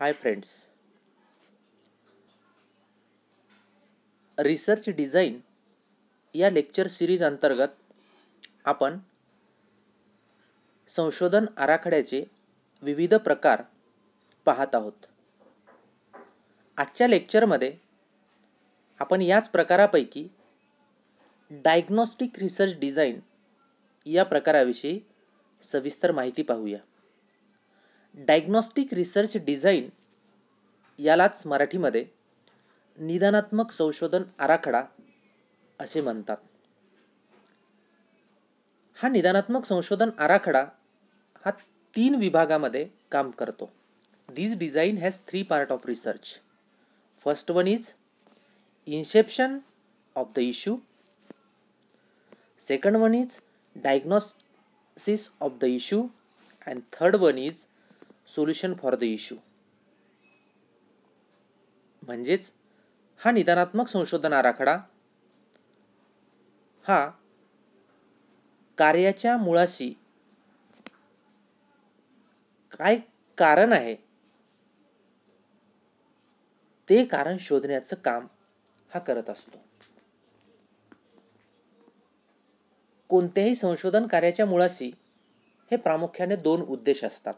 हाय friends research design या lecture series अंतर्गत आपण संशोधन आराखड्याचे विविध प्रकार पाहत आहोत आजच्या लेक्चरमध्ये आपण याच प्रकारापैकी डायग्नॉस्टिक रिसर्च डिझाईन या प्रकाराविषयी सविस्तर माहिती पाहूया डायग्नॉस्टिक रिसर्च डिझाईन यालाच मराठीमध्ये निदानात्मक संशोधन आराखडा असे म्हणतात हा निदानात्मक संशोधन आराखडा हा तीन विभागामध्ये काम करतो this design has three part of research first one is inception of the issue second one is diagnosis of the issue and third one is solution for the issue म्हणजेच हा निदानात्मक संशोधन आराखडा हा कार्याच्या मुळाशी काय कारण आहे ते कारण शोधण्याचं काम हा करत असतो कोणत्याही संशोधन कार्याच्या मुळाशी हे प्रामुख्याने दोन उद्देश असतात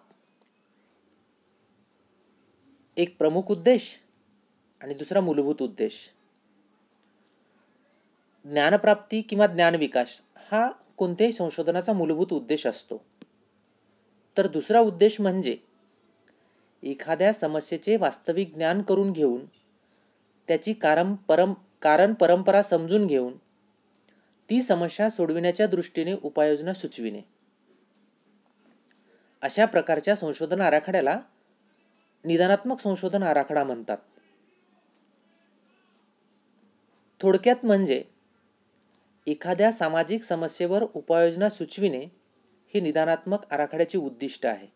एक प्रमुख उद्देश आणि दुसरा मूलभूत उद्देश ज्ञानप्राप्ती किंवा ज्ञानविकास हा कोणत्याही संशोधनाचा मूलभूत उद्देश असतो तर दुसरा उद्देश म्हणजे एखाद्या समस्येचे वास्तविक ज्ञान करून घेऊन त्याची कारण परम कारण परंपरा समजून घेऊन ती समस्या सोडविण्याच्या दृष्टीने उपाययोजना सुचविणे अशा प्रकारच्या संशोधन आराखड्याला निदानात्मक संशोधन आराखडा म्हणतात थोडक्यात म्हणजे एखाद्या सामाजिक समस्येवर उपाययोजना सुचविणे हे निदानात्मक आराखड्याचे उद्दिष्ट आहे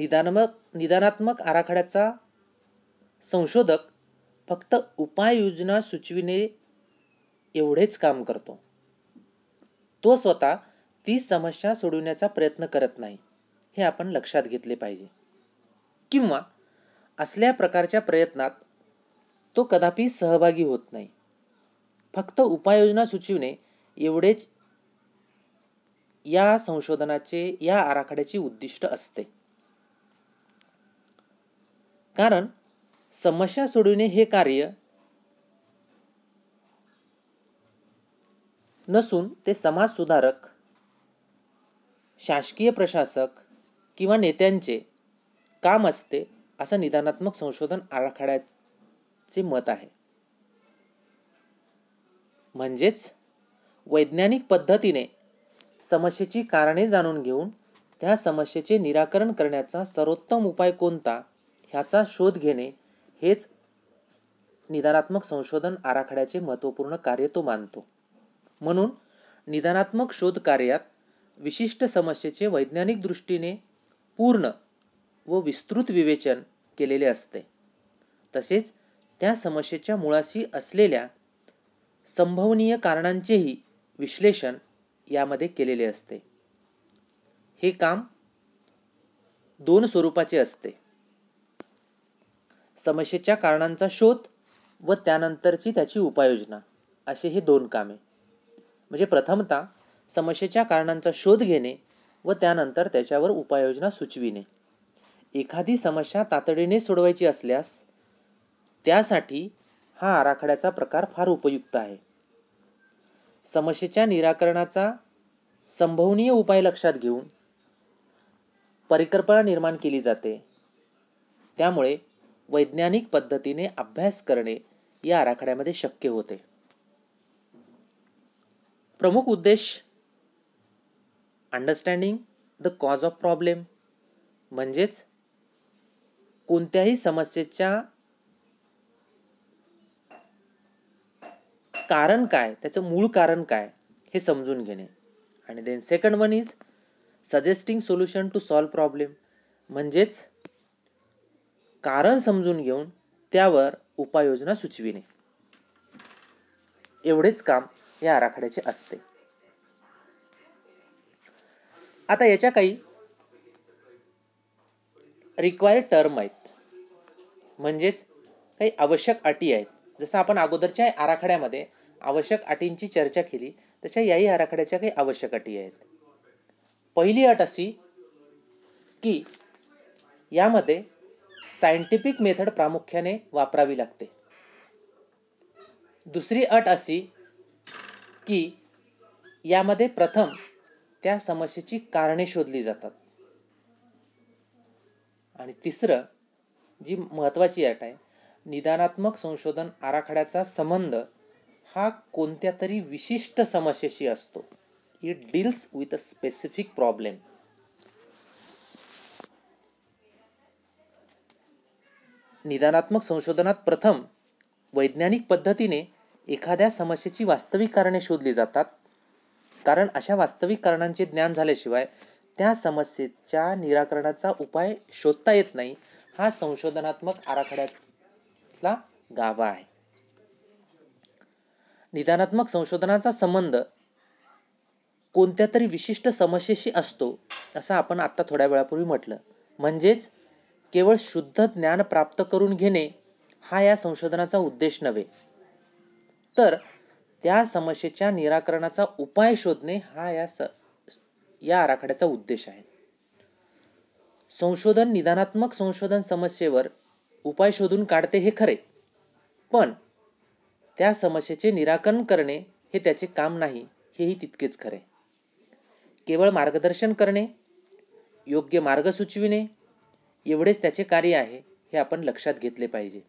निदानमक निदानात्मक आराखड्याचा संशोधक फक्त उपाययोजना सुचविणे एवढेच काम करतो तो स्वतः ती समस्या सोडविण्याचा प्रयत्न करत नाही हे आपण लक्षात घेतले पाहिजे किंवा असल्या प्रकारच्या प्रयत्नात तो कदापि सहभागी होत नाही फक्त उपाययोजना सुचविणे एवढेच या संशोधनाचे या आराखड्याचे उद्दिष्ट असते कारण समस्या सोडविणे हे कार्य नसून ते समाजसुधारक शासकीय प्रशासक किंवा नेत्यांचे काम असते असं निदानात्मक संशोधन आराखड्याचे मत आहे म्हणजेच वैज्ञानिक पद्धतीने समस्येची कारणे जाणून घेऊन त्या समस्येचे निराकरण करण्याचा सर्वोत्तम उपाय कोणता ह्याचा शोध घेणे हेच निदानात्मक संशोधन आराखड्याचे महत्त्वपूर्ण कार्य तो मानतो म्हणून निदानात्मक शोध कार्यात विशिष्ट समस्येचे वैज्ञानिक दृष्टीने पूर्ण व विस्तृत विवेचन केलेले असते तसेच त्या समस्येच्या मुळाशी असलेल्या संभवनीय कारणांचेही विश्लेषण यामध्ये केलेले असते हे काम दोन स्वरूपाचे असते समस्येच्या कारणांचा शोध व त्यानंतरची त्याची उपाययोजना असे हे दोन कामे म्हणजे प्रथमतः समस्येच्या कारणांचा शोध घेणे व त्यानंतर त्याच्यावर उपाययोजना सुचविणे एखादी समस्या तातडीने सोडवायची असल्यास त्यासाठी हा आराखड्याचा प्रकार फार उपयुक्त आहे समस्येच्या निराकरणाचा संभवनीय उपाय लक्षात घेऊन परिकल्पना निर्माण केली जाते त्यामुळे वैज्ञानिक पद्धतीने अभ्यास करणे या आराखड्यामध्ये शक्य होते प्रमुख उद्देश understanding the cause of problem म्हणजेच कोणत्याही समस्येच्या कारण काय त्याचं मूळ कारण काय हे समजून घेणे आणि then second one is suggesting solution to solve problem म्हणजेच कारण समजून घेऊन त्यावर उपाययोजना सुचविणे एवढेच काम या आराखड्याचे असते आता याच्या काही रिक्वायर्ड टर्म आहेत म्हणजेच काही आवश्यक अटी आहेत जसं आपण अगोदरच्या आराखड्यामध्ये आवश्यक अटींची चर्चा केली तशा याही आराखड्याच्या काही आवश्यक अटी आहेत पहिली अट अशी की यामध्ये सायंटिफिक मेथड प्रामुख्याने वापरावी लागते दुसरी अट अशी की यामध्ये प्रथम त्या समस्येची कारणे शोधली जातात आणि तिसरं जी महत्वाची अट आहे निदानात्मक संशोधन आराखड्याचा संबंध हा कोणत्या तरी विशिष्ट समस्येशी असतो it deals with a specific problem निदानात्मक संशोधनात प्रथम वैज्ञानिक पद्धतीने एखाद्या समस्येची वास्तविक कारणे शोधली जातात कारण अशा वास्तविक कारणांचे ज्ञान झाल्याशिवाय त्या समस्येच्या निराकरणाचा उपाय शोधता येत नाही हा संशोधनात्मक आराखड्यातला गाभा आहे निदानात्मक संशोधनाचा संबंध कोणत्या तरी विशिष्ट समस्येशी असतो असं आपण आत्ता थोड्या वेळापूर्वी म्हटलं म्हणजेच केवळ शुद्ध ज्ञान प्राप्त करून घेणे हा या संशोधनाचा उद्देश नव्हे तर त्या समस्येच्या निराकरणाचा उपाय शोधणे हा या स या आराखड्याचा उद्देश आहे संशोधन निदानात्मक संशोधन समस्येवर उपाय शोधून काढते हे खरे पण त्या समस्येचे निराकरण करणे हे त्याचे काम नाही हेही तितकेच खरे केवळ मार्गदर्शन करणे योग्य मार्ग सुचविणे एवढेच त्याचे कार्य आहे हे आपण लक्षात घेतले पाहिजे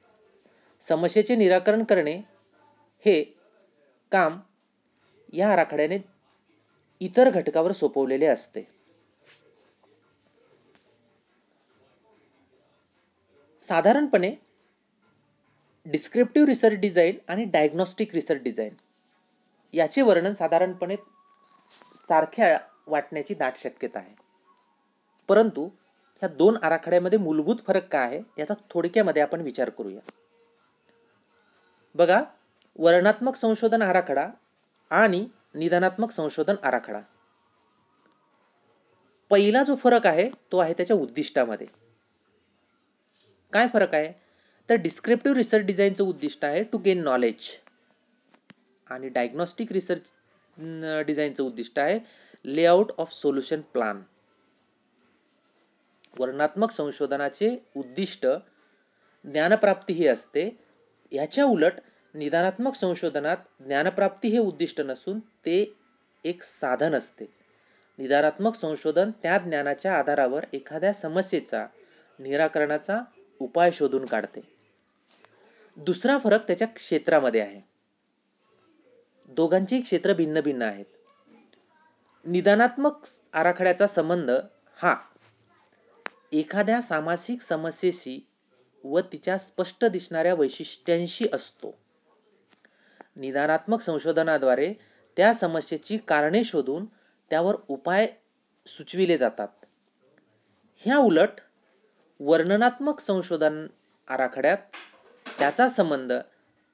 समस्येचे निराकरण करणे हे काम या आराखड्याने इतर घटकावर सोपवलेले असते साधारणपणे डिस्क्रिप्टिव्ह रिसर्च डिझाईन आणि डायग्नॉस्टिक रिसर्च डिझाईन याचे वर्णन साधारणपणे सारख्या वाटण्याची दाट शक्यता आहे परंतु ह्या दोन आराखड्यामध्ये मूलभूत फरक काय आहे याचा थोडक्यामध्ये आपण विचार करूया बघा वर्णात्मक संशोधन आराखडा आणि निदानात्मक संशोधन आराखडा पहिला जो फरक आहे तो आहे त्याच्या उद्दिष्टामध्ये काय फरक आहे तर डिस्क्रिप्टिव्ह रिसर्च डिझाईनचं उद्दिष्ट आहे टू गेन नॉलेज आणि डायग्नॉस्टिक रिसर्च डिझाईनचं उद्दिष्ट आहे लेआउट ऑफ सोल्युशन प्लान वर्णात्मक संशोधनाचे उद्दिष्ट ज्ञानप्राप्ती ही असते ह्याच्या उलट निदानात्मक संशोधनात ज्ञानप्राप्ती हे उद्दिष्ट नसून ते एक साधन असते निदानात्मक संशोधन त्या ज्ञानाच्या आधारावर एखाद्या समस्येचा निराकरणाचा उपाय शोधून काढते दुसरा फरक त्याच्या क्षेत्रामध्ये आहे दोघांची क्षेत्र भिन्न भिन्न आहेत निदानात्मक आराखड्याचा संबंध हा एखाद्या सामासिक समस्येशी व तिच्या स्पष्ट दिसणाऱ्या वैशिष्ट्यांशी असतो निदानात्मक संशोधनाद्वारे त्या समस्येची कारणे शोधून त्यावर उपाय सुचविले जातात ह्या उलट वर्णनात्मक संशोधन आराखड्यात त्याचा संबंध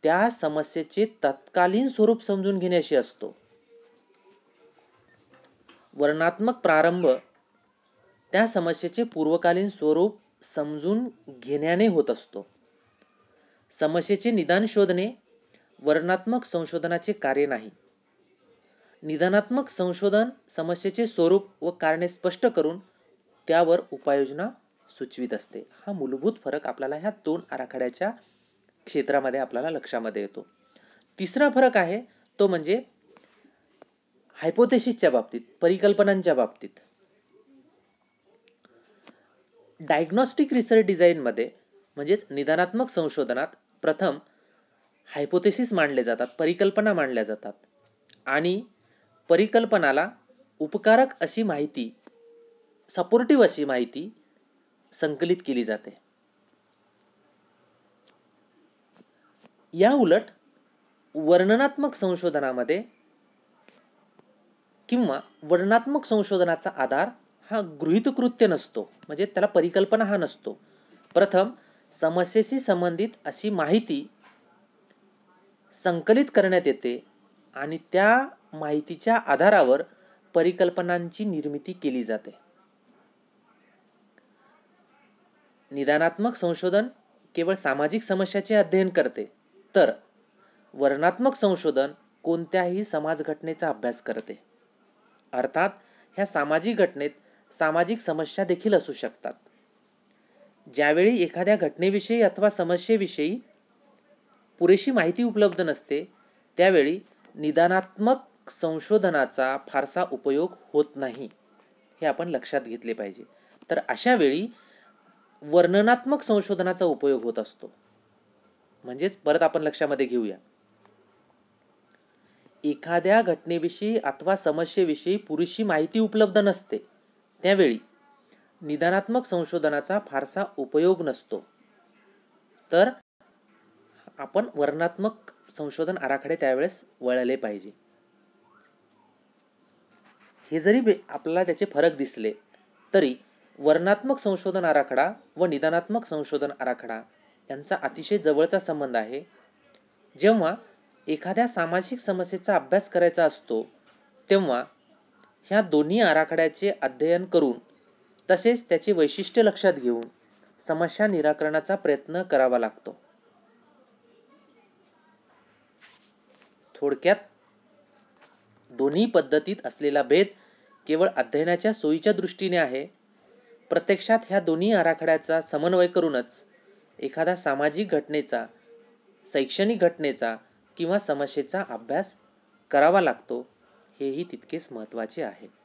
त्या समस्येचे तत्कालीन स्वरूप समजून घेण्याशी असतो वर्णनात्मक प्रारंभ त्या समस्येचे पूर्वकालीन स्वरूप समजून घेण्याने होत असतो समस्येचे निदान शोधणे वर्णनात्मक संशोधनाचे कार्य नाही निदानात्मक संशोधन समस्येचे स्वरूप व कारणे स्पष्ट करून त्यावर उपाययोजना सुचवित असते हा मूलभूत फरक आपल्याला ह्या दोन आराखड्याच्या क्षेत्रामध्ये आपल्याला लक्षामध्ये येतो तिसरा फरक आहे तो म्हणजे हायपोथेसिसच्या बाबतीत परिकल्पनांच्या बाबतीत डायग्नॉस्टिक रिसर्च डिझाईनमध्ये म्हणजेच निदानात्मक संशोधनात प्रथम हायपोथेसिस मांडले जातात परिकल्पना मांडल्या जातात आणि परिकल्पनाला उपकारक अशी माहिती सपोर्टिव्ह अशी माहिती संकलित केली जाते या उलट वर्णनात्मक संशोधनामध्ये किंवा वर्णनात्मक संशोधनाचा आधार हा कृत्य नसतो म्हणजे त्याला परिकल्पना हा नसतो प्रथम समस्येशी संबंधित अशी माहिती संकलित करण्यात येते आणि त्या माहितीच्या आधारावर परिकल्पनांची निर्मिती केली जाते निदानात्मक संशोधन केवळ सामाजिक समस्याचे अध्ययन करते तर वर्णात्मक संशोधन कोणत्याही समाजघटनेचा अभ्यास करते अर्थात ह्या सामाजिक घटनेत सामाजिक समस्या देखील असू शकतात ज्यावेळी एखाद्या घटनेविषयी अथवा समस्येविषयी पुरेशी माहिती उपलब्ध नसते त्यावेळी निदानात्मक संशोधनाचा फारसा उपयोग होत नाही हे आपण लक्षात घेतले पाहिजे तर अशावेळी वर्णनात्मक संशोधनाचा उपयोग होत असतो म्हणजेच परत आपण लक्षामध्ये घेऊया एखाद्या घटनेविषयी अथवा समस्येविषयी पुरेशी माहिती उपलब्ध नसते त्यावेळी निदानात्मक संशोधनाचा फारसा उपयोग नसतो तर आपण वर्णात्मक संशोधन आराखडे त्यावेळेस वळले पाहिजे हे जरी आपल्याला त्याचे फरक दिसले तरी वर्णात्मक संशोधन आराखडा व निदानात्मक संशोधन आराखडा यांचा अतिशय जवळचा संबंध आहे जेव्हा एखाद्या सामाजिक समस्येचा अभ्यास करायचा असतो तेव्हा ह्या दोन्ही आराखड्याचे अध्ययन करून तसेच त्याचे वैशिष्ट्य लक्षात घेऊन समस्या निराकरणाचा प्रयत्न करावा लागतो थोडक्यात दोन्ही पद्धतीत असलेला भेद केवळ अध्ययनाच्या सोयीच्या दृष्टीने आहे प्रत्यक्षात ह्या दोन्ही आराखड्याचा समन्वय करूनच एखादा सामाजिक घटनेचा शैक्षणिक घटनेचा किंवा समस्येचा अभ्यास करावा लागतो हेही तितकेच महत्त्वाचे आहे